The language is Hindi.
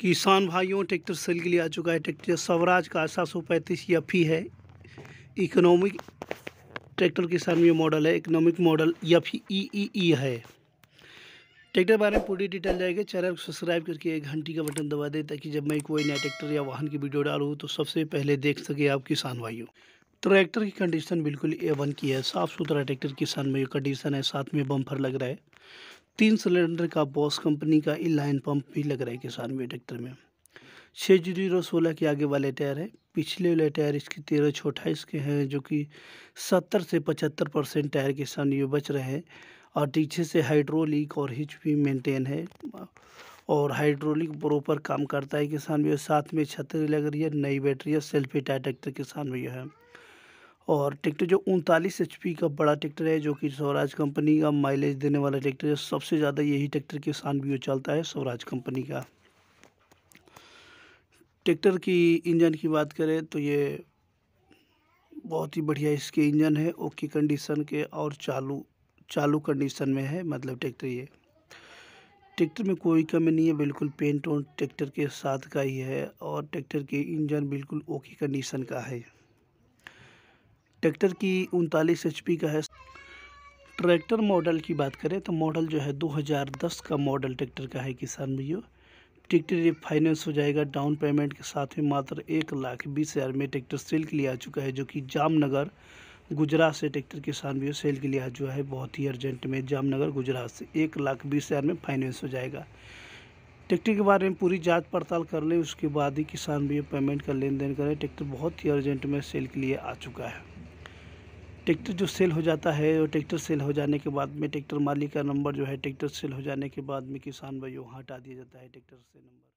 किसान भाइयों ट्रैक्टर सेल के लिए आ चुका है ट्रैक्टर स्वराज का सात सौ पैंतीस एफ है इकोनॉमिक ट्रैक्टर के सामने में मॉडल है economic model F E E E है ट्रैक्टर के बारे में पूरी डिटेल जाएगी चैनल को सब्सक्राइब करके एक घंटी का बटन दबा दें ताकि जब मैं कोई नया ट्रैक्टर या वाहन की वीडियो डालूँ तो सबसे पहले देख सके आप किसान भाइयों ट्रैक्टर की कंडीशन बिल्कुल ए वन की है साफ़ सुथरा ट्रैक्टर किसान में कंडीशन है साथ में बम्फर लग रहा है तीन सिलेंडर का बॉस कंपनी का ई लाइन पंप भी लग रहा है किसान में ट्रैक्टर में छः जीरो सोलह के आगे वाले टायर है पिछले वाले टायर इसके तेरह छः अट्ठाईस के हैं जो कि सत्तर से पचहत्तर परसेंट टायर किसान ये बच रहे हैं और पीछे से हाइड्रोलिक और हिच भी मेंटेन है और हाइड्रोलिक प्रॉपर काम करता है किसान भी साथ में छतरी लग रही है नई बैटरी है सेल्फी टायर ट्रैक्टर किसान भी है और ट्रैक्टर जो उनतालीस एच का बड़ा ट्रैक्टर है जो कि स्वराज कंपनी का माइलेज देने वाला ट्रैक्टर है सबसे ज़्यादा यही ट्रैक्टर किसान भी चलता है स्वराज कंपनी का ट्रैक्टर की इंजन की बात करें तो ये बहुत ही बढ़िया इसके इंजन है ओके कंडीशन के और चालू चालू कंडीशन में है मतलब ट्रैक्टर ये ट्रैक्टर में कोई कमी नहीं है बिल्कुल पेंट और ट्रैक्टर के साथ का ही है और ट्रैक्टर के इंजन बिल्कुल ओके कंडीशन का है ट्रैक्टर की उनतालीस एच का है ट्रैक्टर मॉडल की बात करें तो मॉडल जो है 2010 का मॉडल ट्रैक्टर का है किसान भैया ट्रैक्टर फाइनेंस हो जाएगा डाउन पेमेंट के साथ में मात्र एक लाख बीस हज़ार में ट्रैक्टर सेल के लिए आ चुका है जो कि जामनगर गुजरात से ट्रैक्टर किसान भैया सेल के लिए आ चुका है बहुत ही अर्जेंट में जामनगर गुजरात से एक लाख बीस हज़ार में फाइनेंस हो जाएगा ट्रैक्टर के बारे में पूरी जांच पड़ताल कर लें उसके बाद ही किसान भैया पेमेंट का लेन देन करें ट्रैक्टर बहुत ही अर्जेंट में सेल के लिए आ चुका है ट्रैक्टर जो सेल हो जाता है और ट्रैक्टर सेल हो जाने के बाद में ट्रैक्टर मालिक का नंबर जो है ट्रैक्टर सेल हो जाने के बाद में किसान भाई वो हटा दिया जाता है ट्रैक्टर से नंबर